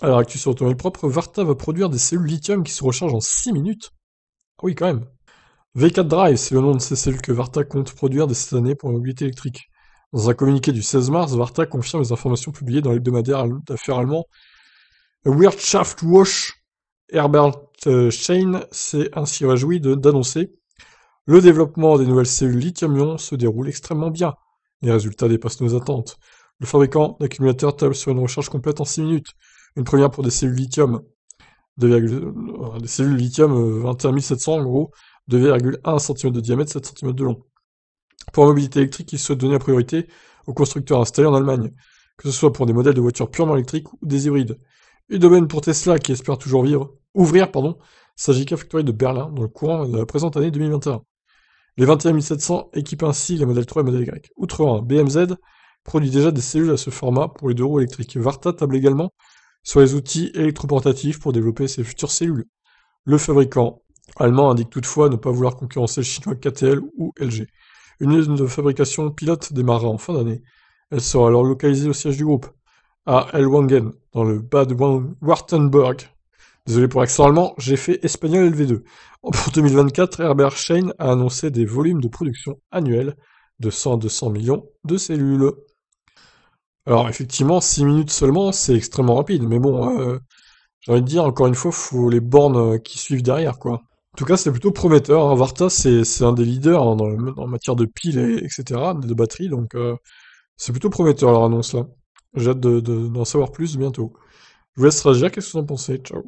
Alors, actuellement, sur propre, Varta va produire des cellules lithium qui se rechargent en 6 minutes. Ah oui, quand même. V4 Drive, c'est le nom de ces cellules que Varta compte produire dès cette année pour la mobilité électrique. Dans un communiqué du 16 mars, Varta confirme les informations publiées dans l'hebdomadaire d'affaires allemand Wirtschaft Wash. Herbert euh, Schein s'est ainsi réjoui d'annoncer Le développement des nouvelles cellules lithium-ion se déroule extrêmement bien. Les résultats dépassent nos attentes. Le fabricant d'accumulateurs table sur une recharge complète en 6 minutes une première pour des cellules lithium, 21700, euh, cellules lithium 21 euh, en gros, 2,1 cm de diamètre, 7 cm de long. Pour la mobilité électrique, il souhaite donner la priorité aux constructeurs installés en Allemagne, que ce soit pour des modèles de voitures purement électriques ou des hybrides. Et domaine pour Tesla, qui espère toujours vivre, ouvrir pardon, sa Gigafactory de Berlin dans le courant de la présente année 2021. Les 21 équipent ainsi les modèles 3 et modèles Y. Outre un, BMZ produit déjà des cellules à ce format pour les deux roues électriques. Varta table également sur les outils électroportatifs pour développer ses futures cellules. Le fabricant allemand indique toutefois ne pas vouloir concurrencer le chinois KTL ou LG. Une usine de fabrication pilote démarrera en fin d'année. Elle sera alors localisée au siège du groupe, à Elwangen, dans le bas de Wartenburg. Désolé pour l'accent allemand, j'ai fait espagnol LV2. Pour 2024, Herbert Shane a annoncé des volumes de production annuels de 100 à 200 millions de cellules. Alors effectivement, 6 minutes seulement, c'est extrêmement rapide, mais bon, euh, j'ai envie de dire, encore une fois, faut les bornes euh, qui suivent derrière, quoi. En tout cas, c'est plutôt prometteur. Varta, hein. c'est un des leaders hein, en matière de piles, et, etc., de batteries, donc euh, c'est plutôt prometteur leur annonce là. J'ai hâte d'en de, savoir plus bientôt. Je vous laisse réagir, qu'est-ce que vous en pensez Ciao